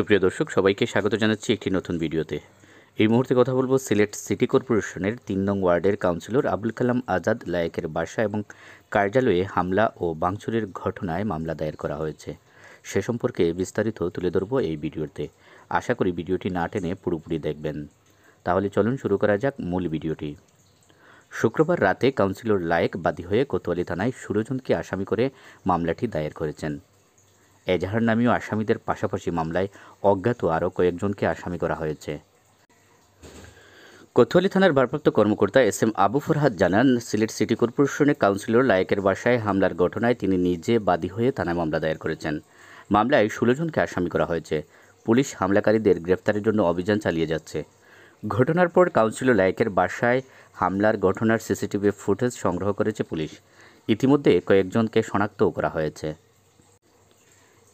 সুপ্রিয় দর্শক সবাইকে স্বাগত জানাচ্ছি একটি নতুন ভিডিওতে এই মুহূর্তে কথা বলবো সিলেট সিটি কর্পোরেশনের তিন নং ওয়ার্ডের কাউন্সিলর আবুল কালাম আজাদ লায়েকের বাসা এবং কার্যালয়ে হামলা ও বাংচুরের ঘটনায় মামলা দায়ের করা হয়েছে সে সম্পর্কে বিস্তারিত তুলে ধরব এই ভিডিওতে আশা করি ভিডিওটি না টেনে পুরোপুরি দেখবেন তাহলে চলুন শুরু করা যাক মূল ভিডিওটি শুক্রবার রাতে কাউন্সিলর লায়েক বাদী হয়ে কোতোয়ালি থানায় সুরজনকে আসামি করে মামলাটি দায়ের করেছেন এজাহার নামীয় আসামিদের পাশাপাশি মামলায় অজ্ঞাত আরও কয়েকজনকে আসামি করা হয়েছে কোতোয়ালি থানার ভারপ্রাপ্ত কর্মকর্তা এস এম আবু ফরহাদ জানান সিলেট সিটি কর্পোরেশনে কাউন্সিলর লায়কের বাসায় হামলার ঘটনায় তিনি নিজে বাদী হয়ে থানায় মামলা দায়ের করেছেন মামলায় ষোলো জনকে আসামি করা হয়েছে পুলিশ হামলাকারীদের গ্রেফতারের জন্য অভিযান চালিয়ে যাচ্ছে ঘটনার পর কাউন্সিলর লায়কের বাসায় হামলার ঘটনার সিসিটিভি ফুটেজ সংগ্রহ করেছে পুলিশ ইতিমধ্যে কয়েকজনকে শনাক্তও করা হয়েছে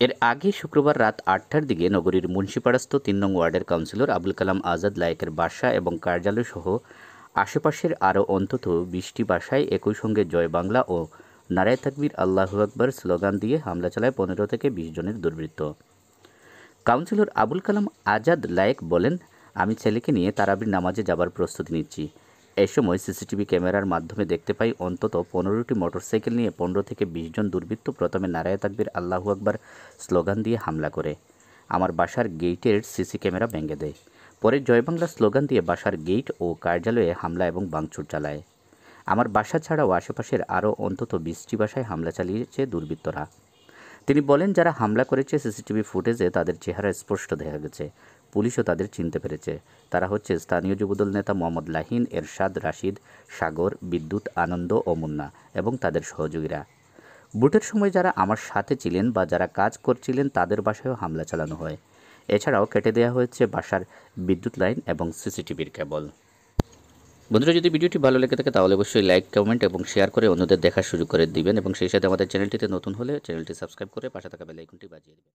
এর আগে শুক্রবার রাত আটটার দিকে নগরীর মুন্সিপাড়াস্থ তিন নং ওয়ার্ডের কাউন্সিলর আবুল কালাম আজাদ লায়েকের বাসা এবং কার্যালয় সহ আশেপাশের আরও অন্তত বিশটি বাসায় একই সঙ্গে জয় বাংলা ও নারায় তাকবির আল্লাহ আকবর স্লোগান দিয়ে হামলা চালায় পনেরো থেকে বিশ জনের দুর্বৃত্ত কাউন্সিলর আবুল কালাম আজাদ লায়েক বলেন আমি ছেলেকে নিয়ে তারাবির নামাজে যাবার প্রস্তুতি নিচ্ছি এ সময় সিসিটিভি ক্যামেরার মাধ্যমে দেখতে পাই অন্তত পনেরোটি মোটরসাইকেল নিয়ে পনেরো থেকে বিশ জন দুর্বৃত্ত প্রথমে নারায় তাকবির আল্লাহু আকবার স্লোগান দিয়ে হামলা করে আমার বাসার গেইটের সিসি ক্যামেরা ভেঙে দেয় পরে জয়বাংলা স্লোগান দিয়ে বাসার গেইট ও কার্যালয়ে হামলা এবং বাংচুর চালায় আমার বাসা ছাড়াও আশেপাশের আরও অন্তত বিশটি বাসায় হামলা চালিয়েছে দুর্বৃত্তরা তিনি বলেন যারা হামলা করেছে সিসিটিভি ফুটেজে তাদের চেহারা স্পষ্ট দেখা গেছে পুলিশও তাদের চিনতে পেরেছে তারা হচ্ছে স্থানীয় যুবদল নেতা মোহাম্মদ লাহিন এরশাদ রাশিদ সাগর বিদ্যুৎ আনন্দ ও মুন্না এবং তাদের সহযোগীরা বুটের সময় যারা আমার সাথে ছিলেন বা যারা কাজ করছিলেন তাদের বাসায়ও হামলা চালানো হয় এছাড়াও কেটে দেওয়া হয়েছে বাসার বিদ্যুৎ লাইন এবং সিসিটিভির কেবল বন্ধুরা যদি ভিডিওটি ভালো লেগে থাকে তাহলে অবশ্যই লাইক কমেন্ট এবং শেয়ার করে অন্যদের দেখার শুরু করে দিবেন এবং সেই সাথে আমাদের চ্যানেলটিতে নতুন হলে চ্যানেলটি সাবস্ক্রাইব করে পাশে থাকা বেলাইকনটি বাজিয়ে দেবেন